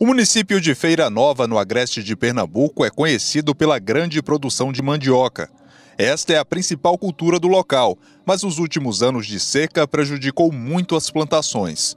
O município de Feira Nova, no agreste de Pernambuco, é conhecido pela grande produção de mandioca. Esta é a principal cultura do local, mas os últimos anos de seca prejudicou muito as plantações.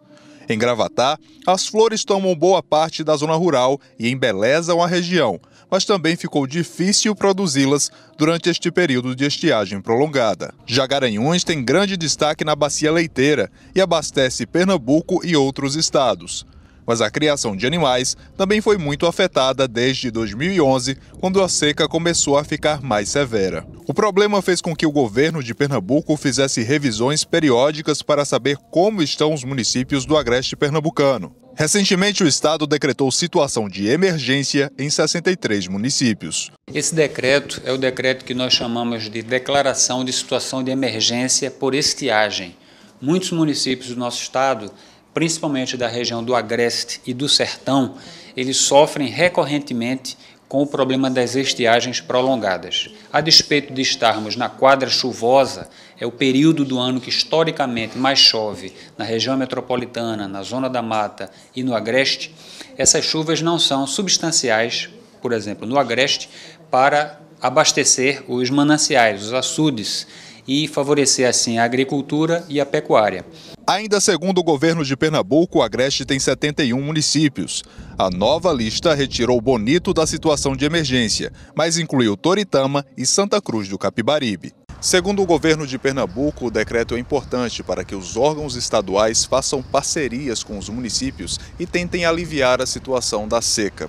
Em Gravatá, as flores tomam boa parte da zona rural e embelezam a região, mas também ficou difícil produzi-las durante este período de estiagem prolongada. Jagaranhões tem grande destaque na bacia leiteira e abastece Pernambuco e outros estados mas a criação de animais também foi muito afetada desde 2011, quando a seca começou a ficar mais severa. O problema fez com que o governo de Pernambuco fizesse revisões periódicas para saber como estão os municípios do agreste pernambucano. Recentemente, o Estado decretou situação de emergência em 63 municípios. Esse decreto é o decreto que nós chamamos de Declaração de Situação de Emergência por Estiagem. Muitos municípios do nosso estado principalmente da região do Agreste e do Sertão, eles sofrem recorrentemente com o problema das estiagens prolongadas. A despeito de estarmos na quadra chuvosa, é o período do ano que historicamente mais chove na região metropolitana, na zona da mata e no agreste, essas chuvas não são substanciais, por exemplo, no agreste, para abastecer os mananciais, os açudes e favorecer assim a agricultura e a pecuária. Ainda segundo o governo de Pernambuco, a Agreste tem 71 municípios. A nova lista retirou Bonito da situação de emergência, mas incluiu Toritama e Santa Cruz do Capibaribe. Segundo o governo de Pernambuco, o decreto é importante para que os órgãos estaduais façam parcerias com os municípios e tentem aliviar a situação da seca.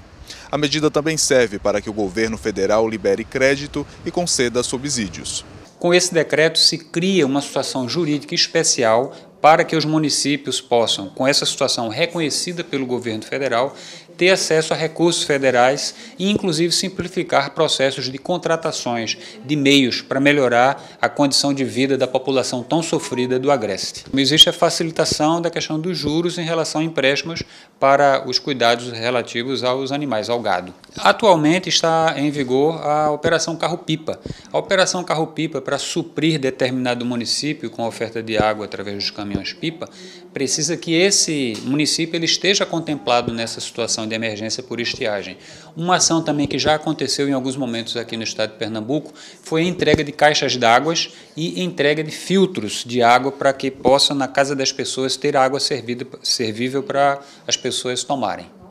A medida também serve para que o governo federal libere crédito e conceda subsídios. Com esse decreto se cria uma situação jurídica especial para que os municípios possam, com essa situação reconhecida pelo governo federal, ter acesso a recursos federais e, inclusive, simplificar processos de contratações, de meios para melhorar a condição de vida da população tão sofrida do Agreste. Existe a facilitação da questão dos juros em relação a empréstimos para os cuidados relativos aos animais, ao gado. Atualmente está em vigor a Operação Carro-Pipa. A Operação Carro-Pipa, para suprir determinado município com a oferta de água através dos caminhões-pipa, precisa que esse município ele esteja contemplado nessa situação situação de emergência por estiagem. Uma ação também que já aconteceu em alguns momentos aqui no estado de Pernambuco foi a entrega de caixas d'águas e entrega de filtros de água para que possa, na casa das pessoas, ter água servida, servível para as pessoas tomarem.